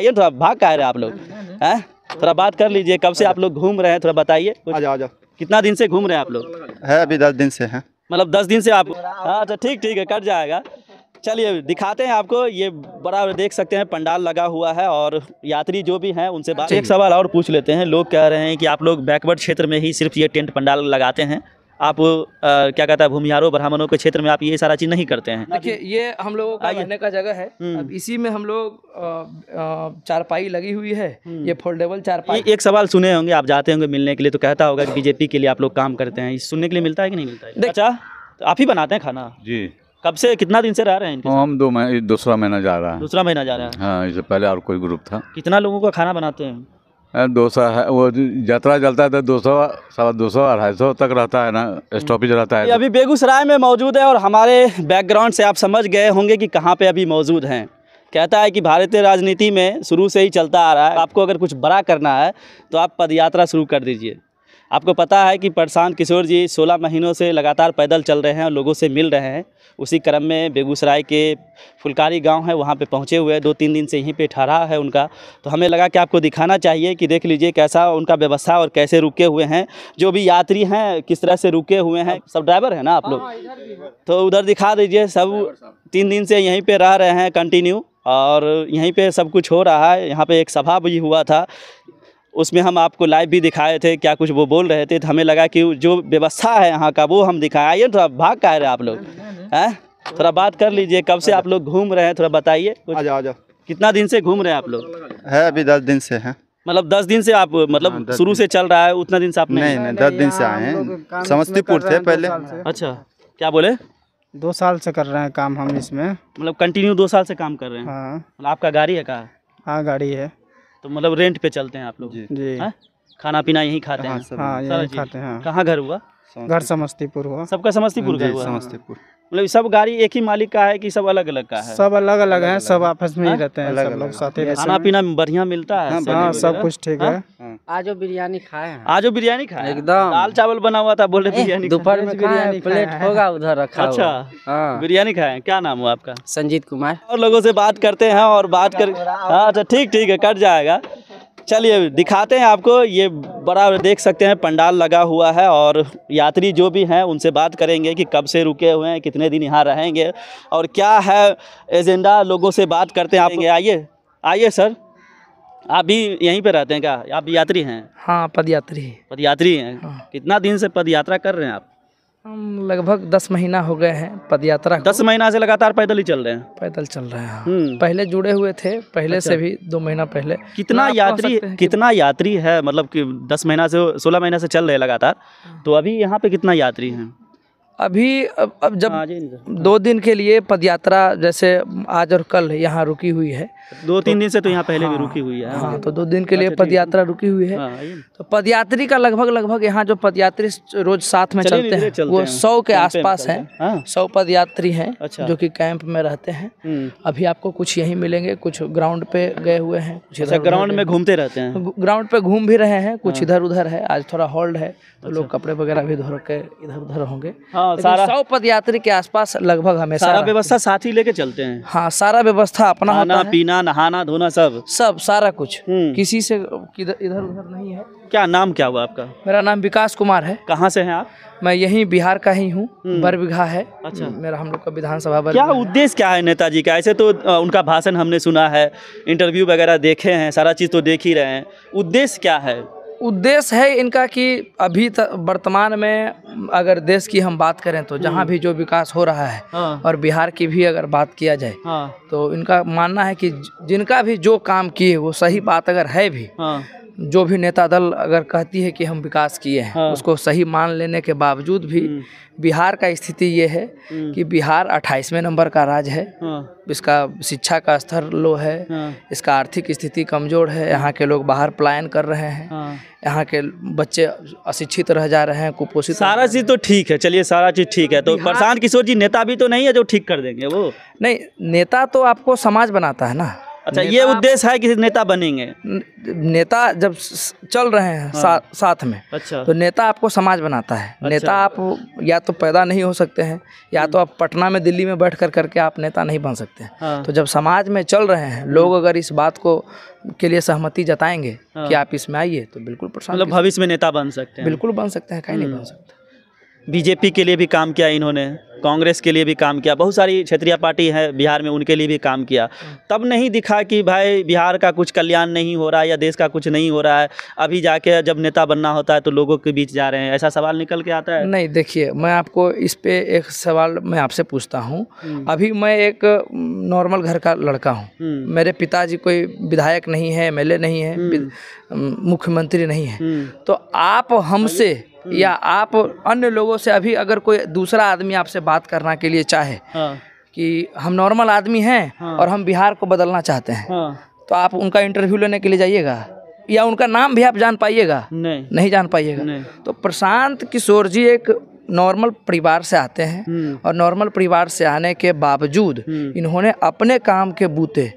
आइए थोड़ा भाग का रहे आप लोग हैं थोड़ा बात कर लीजिए कब से आप लोग घूम रहे हैं थोड़ा बताइए कितना दिन से घूम रहे हैं आप लोग है अभी दस दिन से है मतलब दस दिन से आप हाँ अच्छा ठीक ठीक है कट जाएगा चलिए दिखाते हैं आपको ये बड़ा देख सकते हैं पंडाल लगा हुआ है और यात्री जो भी हैं उनसे बात एक सवाल और पूछ लेते हैं लोग कह रहे हैं कि आप लोग बैकवर्ड क्षेत्र में ही सिर्फ ये टेंट पंडाल लगाते हैं आप आ, क्या कहता है भूमिहारों ब्राह्मणों के क्षेत्र में आप ये सारा चीज़ नहीं करते हैं देखिए ये हम लोगों का रहने का जगह है हम्म। अब इसी में हम लोग चारपाई लगी हुई है हम्म। ये फोल्डेबल चारपाई एक सवाल सुने होंगे आप जाते होंगे मिलने के लिए तो कहता होगा कि बीजेपी के लिए आप लोग काम करते हैं सुनने के लिए मिलता है कि नहीं मिलता है अच्छा तो आप ही बनाते हैं खाना जी कब से कितना दिन से रह रहे हैं हम दो महीने दूसरा महीना जा रहा है दूसरा महीना जा रहा है हाँ इससे पहले और कोई ग्रुप था कितना लोगों का खाना बनाते हैं दो सौ वो यात्रा चलता है तो दो सौ सवा दो सौ अढ़ाई सौ तक रहता है ना स्टॉपेज रहता है अभी बेगूसराय में मौजूद है और हमारे बैकग्राउंड से आप समझ गए होंगे कि कहाँ पे अभी मौजूद हैं कहता है कि भारतीय राजनीति में शुरू से ही चलता आ रहा है आपको अगर कुछ बड़ा करना है तो आप पदयात्रा शुरू कर दीजिए आपको पता है कि प्रशांत किशोर जी 16 महीनों से लगातार पैदल चल रहे हैं और लोगों से मिल रहे हैं उसी क्रम में बेगूसराय के फुलकारी गांव है वहां पे पहुंचे हुए हैं दो तीन दिन से यहीं पे ठहरा है उनका तो हमें लगा कि आपको दिखाना चाहिए कि देख लीजिए कैसा उनका व्यवस्था और कैसे रुके हुए हैं जो भी यात्री हैं किस तरह से रुके हुए हैं सब ड्राइवर हैं ना आप लोग हाँ, तो उधर दिखा दीजिए सब तीन दिन से यहीं पर रह रहे हैं कंटिन्यू और यहीं पर सब कुछ हो रहा है यहाँ पर एक सभा भी हुआ था उसमें हम आपको लाइव भी दिखाए थे क्या कुछ वो बोल रहे थे तो हमें लगा कि जो व्यवस्था है यहाँ का वो हम दिखाए आइए थोड़ा भाग का है आप लोग है थोड़ा बात कर लीजिए कब से आप लोग घूम रहे हैं थोड़ा बताइए कितना दिन से घूम रहे हैं आप लोग है अभी दस दिन से है मतलब दस दिन से आप मतलब हाँ, शुरू से चल रहा है उतना दिन से आप नहीं नहीं दस दिन से आए हैं समस्तीपुर थे पहले अच्छा क्या बोले दो साल से कर रहे हैं काम हम इसमें मतलब कंटिन्यू दो साल से काम कर रहे हैं हाँ। मतलब आपका गाड़ी है कहा हाँ गाड़ी है तो मतलब रेंट पे चलते हैं आप लोग जी हाँ? खाना पीना यही हाँ, हाँ, खाते हैं खाते हैं कहाँ घर हुआ घर समस्तीपुर हुआ सबका समस्तीपुर का हुआ समस्तीपुर मतलब सब गाड़ी एक ही मालिक का है कि सब अलग अलग का है सब अलग अलग है सब आपस में ही हाँ? रहते हैं सब लोग साथ ही खाना पीना बढ़िया मिलता है हाँ, हाँ सब कुछ ठीक हाँ? है आज बिरयानी खाए आज बिरयानी खाए एकदम दाल चावल बना हुआ था बोले बिरयानी दोपहर में बिरयानी प्लेट होगा उधर रखा अच्छा बिरयानी खाए क्या नाम हुआ आपका संजीत कुमार और लोगों से बात करते हैं और बात कर अच्छा ठीक ठीक है कट जाएगा चलिए दिखाते हैं आपको ये बड़ा देख सकते हैं पंडाल लगा हुआ है और यात्री जो भी हैं उनसे बात करेंगे कि कब से रुके हुए हैं कितने दिन यहाँ रहेंगे और क्या है एजेंडा लोगों से बात करते हैं आप आइए आइए सर आप भी यहीं पे रहते हैं क्या आप यात्री हैं हाँ पदयात्री पदयात्री हैं हाँ। कितना दिन से पदयात्रा कर रहे हैं आप हम लगभग दस महीना हो गए हैं पदयात्रा दस महीना से लगातार पैदल ही चल रहे हैं पैदल चल रहे हैं हाँ। हम्म। पहले जुड़े हुए थे पहले अच्छा। से भी दो महीना पहले कितना यात्री कितना यात्री है मतलब कि दस महीना से सोलह महीना से चल रहे हैं लगातार हाँ। तो अभी यहाँ पे कितना यात्री हैं अभी अब, अब जब दो दिन के लिए पदयात्रा जैसे आज और कल यहाँ रुकी हुई है दो तीन दिन से तो यहाँ पहले भी हाँ। रुकी हुई है हाँ तो दो दिन के लिए अच्छा, पदयात्रा रुकी हुई है हाँ, तो पदयात्री का लगभग लगभग यहाँ जो पदयात्री रोज साथ में चलते हैं वो सौ के आसपास हैं हाँ। सौ पदयात्री हैं अच्छा। जो कि कैंप में रहते हैं हम्म। अभी आपको कुछ यही मिलेंगे कुछ ग्राउंड पे गए हुए हैं कुछ अच्छा, ग्राउंड में घूमते रहते हैं ग्राउंड पे घूम भी रहे हैं कुछ इधर उधर है आज थोड़ा होल्ड है तो लोग कपड़े वगैरह भी धो के इधर उधर होंगे सौ पदयात्री के आसपास लगभग हमेशा व्यवस्था साथ ही लेके चलते हैं हाँ सारा व्यवस्था अपना पीना खाना नहाना धोना सब सब सारा कुछ हम्म। किसी से इधर उधर नहीं है क्या नाम क्या हुआ आपका मेरा नाम विकास कुमार है कहाँ से हैं आप मैं यहीं बिहार का ही हूँ हम्म। बरबिघा है अच्छा हम्म, मेरा हम लोग का विधानसभा क्या उद्देश्य क्या है नेताजी का ऐसे तो उनका भाषण हमने सुना है इंटरव्यू वगैरह देखे हैं सारा चीज़ तो देख ही रहे हैं उद्देश्य क्या है उद्देश्य है इनका कि अभी वर्तमान में अगर देश की हम बात करें तो जहाँ हम्म। भी जो विकास हो रहा है हाँ। और बिहार की भी अगर बात किया जाए हाँ। तो इनका मानना है कि जिनका भी जो काम किए वो सही बात अगर है भी हाँ। जो भी नेता दल अगर कहती है कि हम विकास किए हैं हाँ। उसको सही मान लेने के बावजूद भी हम्म। बिहार का स्थिति ये है हम्म। कि बिहार अट्ठाईसवें नंबर का राज्य है हाँ। इसका शिक्षा का स्तर लो है हाँ। इसका आर्थिक स्थिति कमज़ोर है यहाँ के लोग बाहर पलायन कर रहे हैं हाँ। यहाँ के बच्चे अशिक्षित रह जा रहे हैं कुपोषित सारा चीज़ तो ठीक है चलिए सारा चीज़ ठीक है तो प्रशांत किशोर जी नेता भी तो नहीं है जो ठीक कर देंगे वो नहीं नेता तो आपको समाज बनाता है ना अच्छा ये उद्देश्य है कि नेता बनेंगे नेता जब चल रहे हैं हाँ। सा, साथ में अच्छा तो नेता आपको समाज बनाता है अच्छा। नेता आप या तो पैदा नहीं हो सकते हैं या तो आप पटना में दिल्ली में बैठ कर करके आप नेता नहीं बन सकते हैं हाँ। तो जब समाज में चल रहे हैं लोग अगर इस बात को के लिए सहमति जताएंगे हाँ। कि आप इसमें आइए तो बिल्कुल मतलब भविष्य में नेता बन सकते हैं बिल्कुल बन सकते हैं कहीं नहीं बन हम्म। सकते बीजेपी के लिए भी काम किया इन्होंने कांग्रेस के लिए भी काम किया बहुत सारी क्षेत्रीय पार्टी है बिहार में उनके लिए भी काम किया तब नहीं दिखा कि भाई बिहार का कुछ कल्याण नहीं हो रहा है या देश का कुछ नहीं हो रहा है अभी जाके जब नेता बनना होता है तो लोगों के बीच जा रहे हैं ऐसा सवाल निकल के आता है नहीं देखिए मैं आपको इस पर एक सवाल मैं आपसे पूछता हूँ हम्म। अभी मैं एक नॉर्मल घर का लड़का हूँ हम्म। मेरे पिताजी कोई विधायक नहीं है एम नहीं है हम्म। मुख्यमंत्री नहीं है तो आप हमसे हम्म। या आप अन्य लोगों से अभी अगर कोई दूसरा आदमी आपसे बात करना के लिए चाहे हाँ। कि हम नॉर्मल आदमी हैं हाँ। और हम बिहार को बदलना चाहते हैं हाँ। तो आप उनका इंटरव्यू लेने के लिए जाइएगा या उनका नाम भी आप जान पाइएगा नहीं नहीं जान पाइएगा तो प्रशांत किशोर जी एक नॉर्मल परिवार से आते हैं हम्म। और नॉर्मल परिवार से आने के बावजूद हम्म। इन्होंने अपने काम के बूते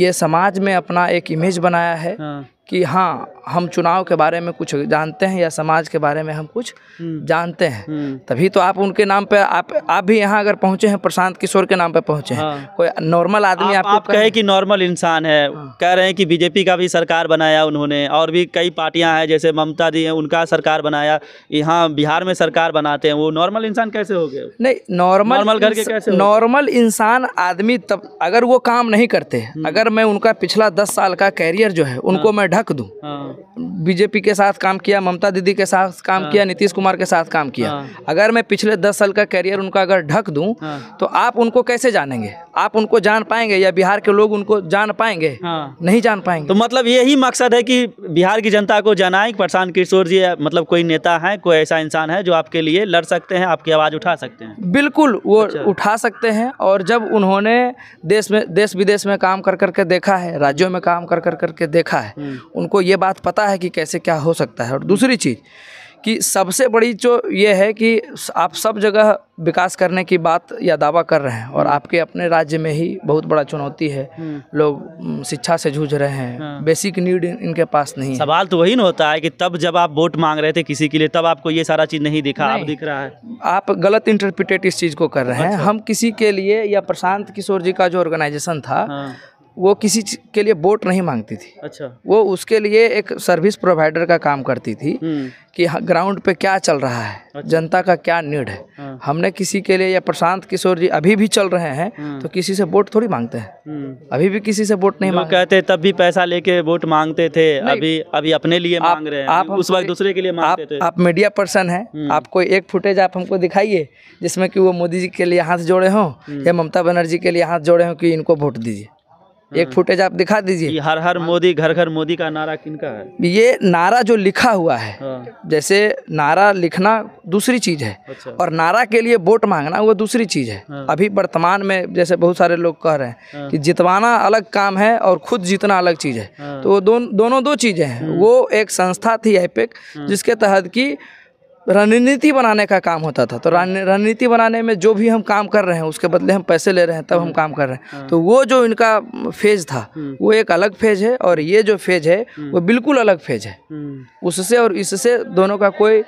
ये समाज में अपना एक इमेज बनाया है हाँ। कि हाँ हम चुनाव के बारे में कुछ जानते हैं या समाज के बारे में हम कुछ हम्म। जानते हैं हम्म। तभी तो आप उनके नाम पे आप आप भी यहाँ अगर पहुँचे हैं प्रशांत किशोर के नाम पे पहुँचे हाँ। हैं कोई नॉर्मल आदमी आप, आप कहे कि नॉर्मल इंसान है हाँ। कह रहे हैं कि बीजेपी का भी सरकार बनाया उन्होंने और भी कई पार्टियाँ हैं जैसे ममता दी हैं उनका सरकार बनाया यहाँ बिहार में सरकार बनाते हैं वो नॉर्मल इंसान कैसे हो गए नहीं नॉर्मल नॉर्मल करके कैसे नॉर्मल इंसान आदमी तब अगर वो काम नहीं करते हम्म। अगर मैं उनका पिछला दस साल का कैरियर जो है उनको हाँ। मैं ढक दूं हाँ। बीजेपी के साथ काम किया ममता दीदी के साथ काम हाँ। किया नीतीश कुमार के साथ काम किया हाँ। अगर मैं पिछले दस साल का करियर उनका अगर ढक दूं तो आप उनको कैसे जानेंगे आप उनको जान पाएंगे या बिहार के लोग उनको जान पाएंगे नहीं जान पाएंगे तो मतलब यही मकसद है कि बिहार की जनता को जनाए प्रशांत किशोर जी मतलब कोई नेता है कोई ऐसा इंसान है जो आपके लिए लड़ सकते हैं आपकी आवाज़ उठा सकते हैं बिल्कुल वो अच्छा। उठा सकते हैं और जब उन्होंने देश में देश विदेश में काम कर करके देखा है राज्यों में काम कर कर करके देखा है हम्म। उनको ये बात पता है कि कैसे क्या हो सकता है और दूसरी चीज़ कि सबसे बड़ी जो ये है कि आप सब जगह विकास करने की बात या दावा कर रहे हैं और आपके अपने राज्य में ही बहुत बड़ा चुनौती है हम्म। लोग शिक्षा से जूझ रहे हैं बेसिक हाँ। नीड इनके पास नहीं सवाल तो वही ना होता है कि तब जब आप वोट मांग रहे थे किसी के लिए तब आपको ये सारा चीज़ नहीं दिखा नहीं। आप दिख रहा है आप गलत इंटरप्रिटेट इस चीज़ को कर रहे हैं अच्छा। हम किसी के लिए या प्रशांत किशोर जी का जो ऑर्गेनाइजेशन था हाँ। वो किसी के लिए वोट नहीं मांगती थी अच्छा वो उसके लिए एक सर्विस प्रोवाइडर का काम करती थी हम्म। कि ग्राउंड हाँ, पे क्या चल रहा है अच्छा। जनता का क्या नीड है हाँ। हमने किसी के लिए या प्रशांत किशोर जी अभी भी चल रहे हैं हाँ। तो किसी से वोट थोड़ी मांगते हैं हम्म। अभी भी किसी से वोट नहीं मांग कहते तब भी पैसा लेके वोट मांगते थे अभी अभी अपने लिए आप, मांग रहे हैं आप उस वक्त दूसरे के लिए आप मीडिया पर्सन है आपको एक फुटेज आप हमको दिखाइए जिसमें कि वो मोदी जी के लिए हाथ जोड़े हों हम्म। या ममता बनर्जी के लिए हाथ जोड़े हों कि इनको वोट दीजिए एक फुटेज हम्म। आप दिखा दीजिए हर हर मोदी घर घर मोदी का नारा किनका है ये नारा जो लिखा हुआ है हाँ। जैसे नारा लिखना दूसरी चीज है अच्छा। और नारा के लिए वोट मांगना वो दूसरी चीज है हाँ। अभी वर्तमान में जैसे बहुत सारे लोग कह रहे हैं हाँ। कि जितवाना अलग काम है और खुद जीतना अलग चीज है हाँ। तो वो दोनों दो, दोनों दो चीजें हैं हम्म। वो एक संस्था थी आईपेक हाँ। जिसके तहत की रणनीति बनाने का काम होता था तो हाँ। रणनीति बनाने में जो भी हम काम कर रहे हैं उसके बदले हम पैसे ले रहे हैं तब हम हाँ। काम कर रहे हैं हाँ। तो वो जो इनका फेज था वो एक अलग फेज है और ये जो फेज है वो बिल्कुल अलग फेज है उससे और इससे दोनों का कोई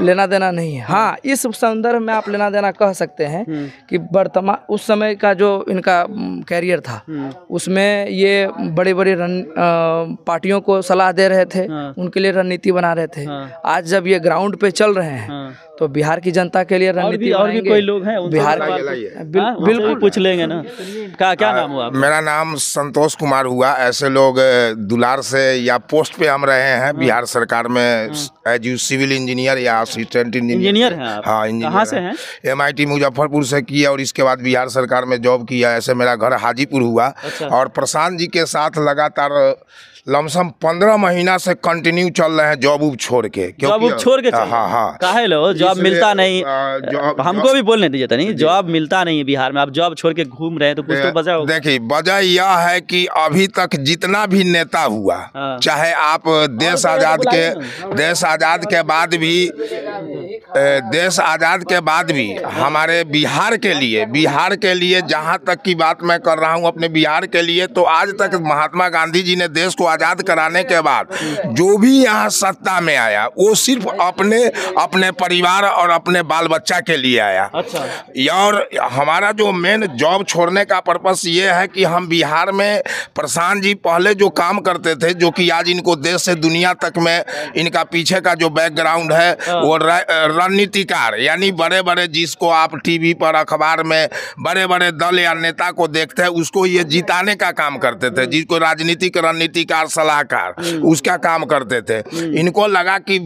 लेना देना नहीं है हाँ इस संदर्भ में आप लेना देना कह सकते हैं कि वर्तमान उस समय का जो इनका कैरियर था उसमें ये बड़ी बड़ी पार्टियों को सलाह दे रहे थे उनके लिए रणनीति बना रहे थे आज जब ये ग्राउंड पे चल रहे हैं हाँ। तो बिहार की जनता के लिए रणनीति और, भी कोई लोग हैं बिहार हाँ, बिल्कुल पूछ लेंगे ना क्या क्या नाम हुआ मेरा नाम संतोष कुमार हुआ ऐसे लोग दुलार से या पोस्ट पे हम रहे हैं हाँ। बिहार सरकार में एज यू सिविल इंजीनियर या असिस्टेंट इंजीनियर हाँ engineer M I T Muzaffarpur से किया और इसके बाद बिहार सरकार में जॉब किया ऐसे मेरा घर हाजीपुर हुआ अच्छा। और प्रशांत जी के साथ लगातार लमसम पंद्रह महीना से कंटिन्यू चल रहे हैं जॉब उब छोड़ के जॉब उब छोड़ के हाँ हाँ, हाँ। कहे लो जॉब मिलता नहीं जॉब हमको भी बोलने दीजिए नहीं जॉब मिलता नहीं है बिहार में आप जॉब छोड़ के घूम रहे हैं तो कुछ तो वजह देखिए वजह यह है कि अभी तक जितना भी नेता हुआ हाँ। चाहे आप तो देश तो आजाद के देश आजाद के बाद भी देश आजाद के बाद भी हमारे बिहार के लिए बिहार के लिए जहाँ तक की बात मैं कर रहा हूँ अपने बिहार के लिए तो आज तक महात्मा गांधी जी ने देश को आज़ाद कराने के बाद जो भी यहाँ सत्ता में आया वो सिर्फ अपने अपने परिवार और अपने बाल बच्चा के लिए आया अच्छा। और हमारा जो मेन जॉब छोड़ने का पर्पस ये है कि हम बिहार में प्रशांत जी पहले जो काम करते थे जो कि आज इनको देश से दुनिया तक में इनका पीछे का जो बैकग्राउंड है हाँ। वो रणनीतिकार यानी बड़े बड़े जिसको आप टीवी पर अखबार में बड़े बड़े दल या नेता को देखते हैं उसको ये जिताने का काम करते थे हम्म। जिसको राजनीतिक रणनीतिकार सलाहकार सलाहकार हम्म। उसका काम करते थे हम्म। इनको लगा कि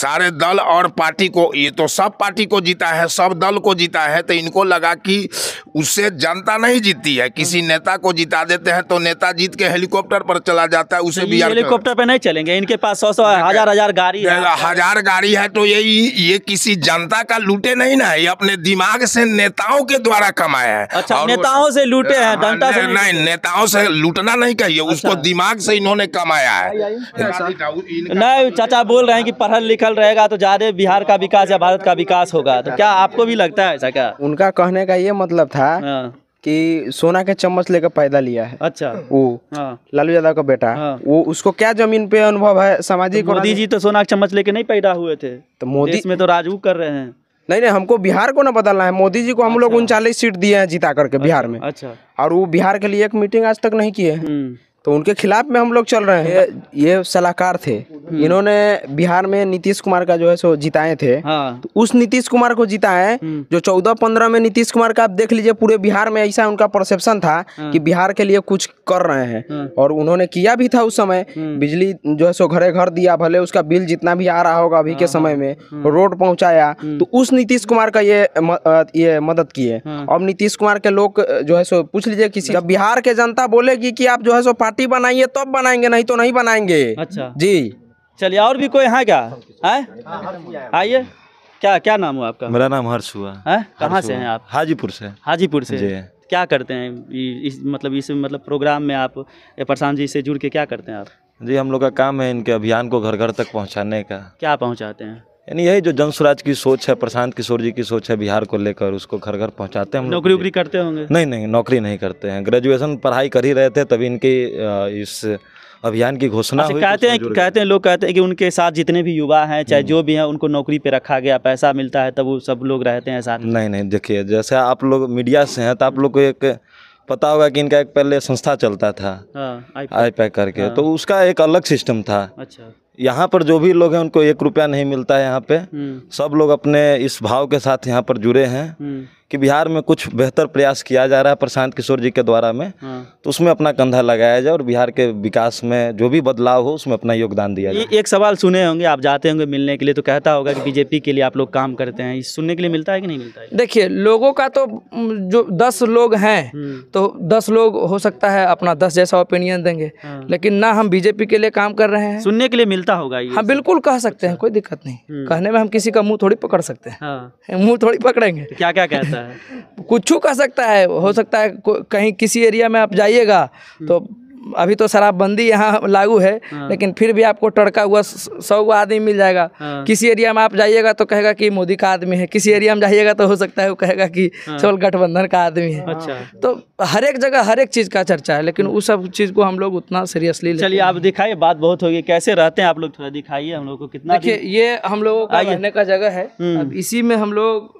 सारे दल और पार्टी को ये तो सब पार्टी को जीता है सब दल को जीता है तो इनको लगा कि उससे जनता नहीं जीतती है किसी हम्म। नेता को जिता देते हैं तो नेता जीत के हेलीकॉप्टर पर चला जाता है उसे तो भी हेलीकॉप्टर पर नहीं चलेंगे इनके पास सौ सौ हजार हजार गाड़ी हजार गाड़ी है तो ये ये किसी जनता का लूटे नहीं ना ये अपने दिमाग से नेताओं के द्वारा कमाए हैं अच्छा नेताओं से लूटे हैं जनता से हाँ, नहीं नेताओं से लूटना नहीं कहिए उसको अच्छा। दिमाग से इन्होंने उन्होंने कमाया है नहीं चाचा बोल रहे हैं कि पढ़ल लिखल रहेगा तो ज़्यादा बिहार का विकास या भारत का विकास होगा तो क्या आपको भी लगता है ऐसा क्या उनका कहने का ये मतलब था हाँ। कि सोना के चम्मच लेकर पैदा लिया है अच्छा वो हाँ। लालू यादव का बेटा हाँ। वो उसको क्या जमीन पे अनुभव है सामाजिक तो मोदी जी तो सोना के चम्मच लेके नहीं पैदा हुए थे तो मोदी में तो राज कर रहे हैं नहीं नहीं हमको बिहार को ना बदलना है मोदी जी को हम अच्छा। लोग उनचालीस सीट दिए हैं जिता करके बिहार अच्छा। में अच्छा और वो बिहार के लिए एक मीटिंग आज तक नहीं किए हैं हम्म। तो उनके खिलाफ में हम लोग चल रहे हैं ये, ये सलाहकार थे हम्म। इन्होंने बिहार में नीतीश कुमार का जो है सो जिताए थे हाँ। तो उस नीतीश कुमार को जिताए हम्म। जो चौदह पंद्रह में नीतीश कुमार का आप देख लीजिए पूरे बिहार में ऐसा उनका परसेप्शन था हाँ। कि बिहार के लिए कुछ कर रहे हैं हाँ। और उन्होंने किया भी था उस समय हम्म। बिजली जो है सो घरे घर दिया भले उसका बिल जितना भी आ रहा होगा अभी के हाँ, समय हाँ। में रोड पहुंचाया तो उस नीतीश कुमार का ये ये मदद किए हाँ। अब नीतीश कुमार के लोग जो है सो पूछ लीजिए किसी बिहार के जनता बोलेगी की आप जो है सो पार्टी बनाइए तब बनाएंगे नहीं तो नहीं बनाएंगे अच्छा जी चलिए और भी कोई है क्या है आइए क्या क्या नाम हुआ आपका मेरा नाम हर्ष हुआ है कहाँ से हैं आप हाजीपुर से हाजीपुर से जी क्या करते हैं इस मतलब इस मतलब प्रोग्राम में आप प्रशांत जी से जुड़ के क्या करते हैं आप जी हम लोग का काम है इनके अभियान को घर घर तक पहुँचाने का क्या पहुँचाते हैं यानी यही जो जन स्वराज की सोच है प्रशांत किशोर जी की सोच है बिहार को लेकर उसको घर घर पहुंचाते हैं नौकरी उकरी करते होंगे नहीं नहीं नौकरी नहीं करते हैं ग्रेजुएशन पढ़ाई कर ही रहे थे तभी इनकी इस अभियान की घोषणा अच्छा, हुई तो कहते हैं कहते हैं लोग कहते हैं कि उनके साथ जितने भी युवा हैं चाहे हम्म। जो भी हैं उनको नौकरी पे रखा गया पैसा मिलता है तब वो सब लोग रहते हैं साथ नहीं नहीं देखिए जैसे आप लोग मीडिया से हैं तो आप लोग को एक पता होगा कि इनका एक पहले संस्था चलता था आई हाँ, पैक करके हाँ। तो उसका एक अलग सिस्टम था अच्छा यहाँ पर जो भी लोग हैं उनको एक रुपया नहीं मिलता है यहाँ पे हम्म। सब लोग अपने इस भाव के साथ यहाँ पर जुड़े हैं हम्म। कि बिहार में कुछ बेहतर प्रयास किया जा रहा है प्रशांत किशोर जी के द्वारा में हाँ। तो उसमें अपना कंधा लगाया जाए और बिहार के विकास में जो भी बदलाव हो उसमें अपना योगदान दिया जाए एक सवाल सुने होंगे आप जाते होंगे मिलने के लिए तो कहता होगा कि बीजेपी के लिए आप लोग काम करते हैं सुनने के लिए मिलता है कि नहीं मिलता है देखिए लोगों का तो जो दस लोग हैं हम्म। तो दस लोग हो सकता है अपना दस जैसा ओपिनियन देंगे हाँ। लेकिन ना हम बीजेपी के लिए काम कर रहे हैं सुनने के लिए मिलता होगा हाँ बिल्कुल कह सकते हैं अच्छा। कोई दिक्कत नहीं हम्म। कहने में हम किसी का मुँह थोड़ी पकड़ सकते हैं हाँ। मुँह थोड़ी पकड़ेंगे तो क्या क्या कहते हैं सकता है कुछ कह सकता है हो सकता है कहीं किसी एरिया में आप जाइएगा तो अभी तो शराबबंदी यहाँ लागू है हाँ। लेकिन फिर भी आपको टड़का हुआ सौ गो आदमी मिल जाएगा हाँ। किसी एरिया में आप जाइएगा तो कहेगा कि मोदी का आदमी है किसी एरिया में जाइएगा तो हो सकता है वो कहेगा कि हाँ। गठबंधन का आदमी है अच्छा तो हर एक जगह हर एक चीज़ का चर्चा है लेकिन उस सब चीज़ को हम लोग उतना सीरियसली चलिए आप दिखाइए बात बहुत होगी कैसे रहते हैं आप लोग थोड़ा दिखाइए हम लोग को कितना देखिए ये हम लोगों का रहने का जगह है हम्म। अब इसी में हम लोग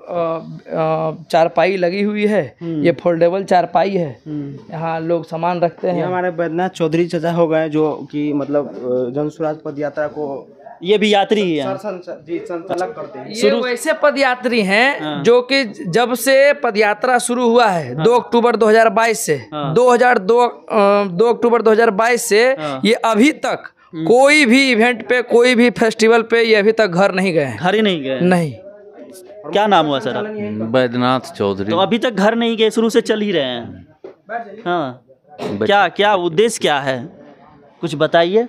चारपाई लगी हुई है हम्म। ये फोल्डेबल चारपाई है हम्म। यहाँ लोग सामान रखते हैं हमारे आदिनाथ चौधरी चाचा हो गए जो कि मतलब जनसुराज पद यात्रा को ये भी यात्री ही है शुरू ऐसे पद यात्री है जो कि जब से पद यात्रा शुरू हुआ है हाँ। 2 अक्टूबर 2022 से हाँ। 2002 दो अक्टूबर 2022 से हाँ। ये अभी तक हम्म। कोई भी इवेंट पे कोई भी फेस्टिवल पे ये अभी तक घर नहीं गए घर ही नहीं गए नहीं क्या नाम हुआ सर बैद्यनाथ चौधरी तो अभी तक घर नहीं गए शुरू से चल ही रहे हैं हाँ क्या क्या उद्देश्य क्या है कुछ बताइए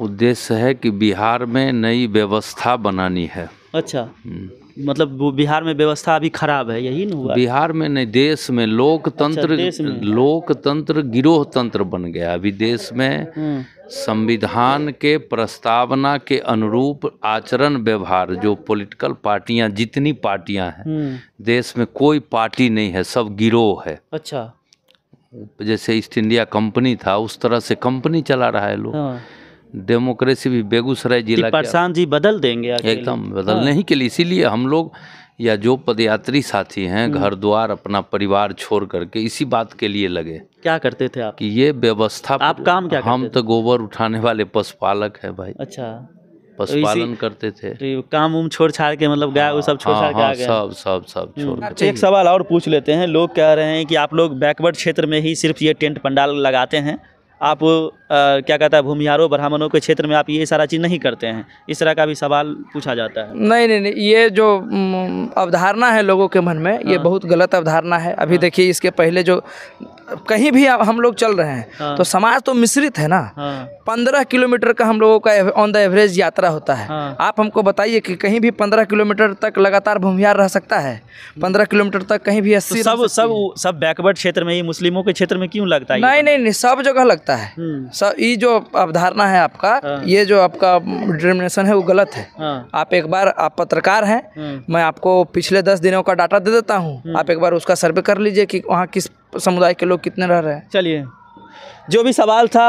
उद्देश्य है कि बिहार में नई व्यवस्था बनानी है अच्छा हम्म। मतलब बिहार में व्यवस्था अभी खराब है यही ना हुआ बिहार में नहीं देश में लोकतंत्र अच्छा, लोकतंत्र गिरोह तंत्र बन गया अभी देश में हम्म। संविधान के प्रस्तावना के अनुरूप आचरण व्यवहार जो पॉलिटिकल पार्टियां जितनी पार्टियां हैं हम्म। देश में कोई पार्टी नहीं है सब गिरोह है अच्छा जैसे ईस्ट इंडिया कंपनी था उस तरह से कंपनी चला रहा है लोग हाँ। डेमोक्रेसी भी बेगूसराय जिला प्रशांत जी बदल देंगे एकदम बदलने ही हाँ। के लिए इसीलिए हम लोग या जो पदयात्री साथी हैं हम्म। घर द्वार अपना परिवार छोड़ करके इसी बात के लिए लगे क्या करते थे आप कि ये व्यवस्था आप काम क्या हम तो गोबर उठाने वाले पशुपालक है भाई अच्छा तो पशुपालन करते थे तो काम उम छोड़ छाड़ के मतलब गाय सब छोड़ छाड़ के आ हाँ, हाँ, गए सब सब सब हम्म। छोड़ अच्छा, एक सवाल और पूछ लेते हैं लोग कह रहे हैं कि आप लोग बैकवर्ड क्षेत्र में ही सिर्फ ये टेंट पंडाल लगाते हैं आप आ, क्या कहता है भूमिहारों ब्राह्मणों के क्षेत्र में आप ये सारा चीज़ नहीं करते हैं इस तरह का भी सवाल पूछा जाता है नहीं नहीं नहीं ये जो अवधारणा है लोगों के मन में ये हाँ। बहुत गलत अवधारणा है अभी देखिए इसके पहले जो कहीं भी हम लोग चल रहे हैं हाँ। तो समाज तो मिश्रित है ना हाँ। पंद्रह किलोमीटर का हम लोगों का ऑन द एवरेज यात्रा होता है हाँ। आप हमको बताइए कि कहीं भी पंद्रह किलोमीटर तक लगातार भूमिहार रह सकता है पंद्रह किलोमीटर तक कहीं भी तो सब सब सब बैकवर्ड क्षेत्र में ही मुस्लिमों के क्षेत्र में क्यों लगता है नहीं नहीं नहीं सब जगह लगता है हम्म। सब ये जो अवधारणा है आपका हाँ। ये जो आपका डिटर्मिनेशन है वो गलत है हाँ। आप एक बार आप पत्रकार हैं हाँ। मैं आपको पिछले दस दिनों का डाटा दे देता हूँ आप एक बार उसका सर्वे कर लीजिए कि वहाँ किस समुदाय के लोग कितने रह रहे हैं चलिए जो भी सवाल था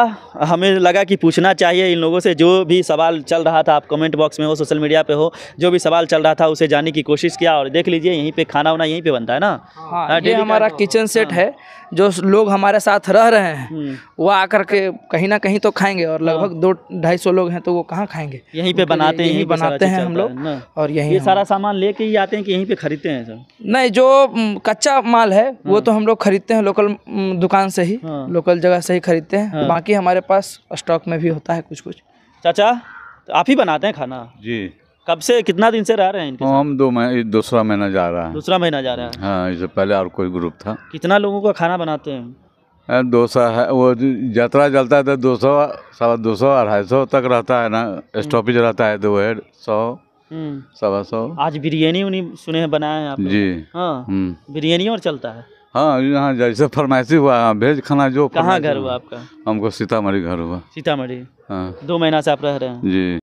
हमें लगा कि पूछना चाहिए इन लोगों से जो भी सवाल चल रहा था आप कमेंट बॉक्स में हो सोशल मीडिया पे हो जो भी सवाल चल रहा था उसे जाने की कोशिश किया और देख लीजिए यहीं पे खाना वाना यहीं पे बनता है ना हाँ, आ, हाँ, ये हमारा किचन सेट हाँ, है जो लोग हमारे साथ रह रहे हैं हम्म। वो आकर के कहीं ना कहीं तो खाएंगे और हाँ। लगभग दो ढाई सौ लोग हैं तो वो कहाँ खाएंगे यहीं पे बनाते हैं यहीं बनाते हैं हम लोग और यहीं सारा सामान लेके ही आते हैं कि यहीं पे खरीदते हैं सर नहीं जो कच्चा माल है वो हाँ। तो हम लोग खरीदते हैं लोकल दुकान से ही लोकल जगह से ही खरीदते हैं हाँ। बाकी हमारे पास स्टॉक में भी होता है कुछ कुछ चाचा तो आप ही बनाते हैं खाना जी कब से कितना दिन से रह रहे हैं इनके हम दो महीने दूसरा महीना जा रहा है दूसरा महीना जा रहा है हाँ इससे पहले और कोई ग्रुप था कितना लोगों का खाना बनाते हैं डोसा है वो यात्रा चलता है तो दो सौ सवा दो सौ अढ़ाई सौ तक रहता है ना हम्म। स्टॉपेज रहता है तो वह सौ हम्म। सवा सौ आज बिरयानी उन्हीं सुने बनाए हैं आप जी हाँ हम्म। बिरयानी और चलता है हाँ यहाँ जैसे फरमाइशी हुआ हाँ, भेज खाना जो कहाँ घर हुआ आपका हमको सीतामढ़ी घर हुआ सीतामढ़ी हाँ दो महीना से आप रह रहे हैं जी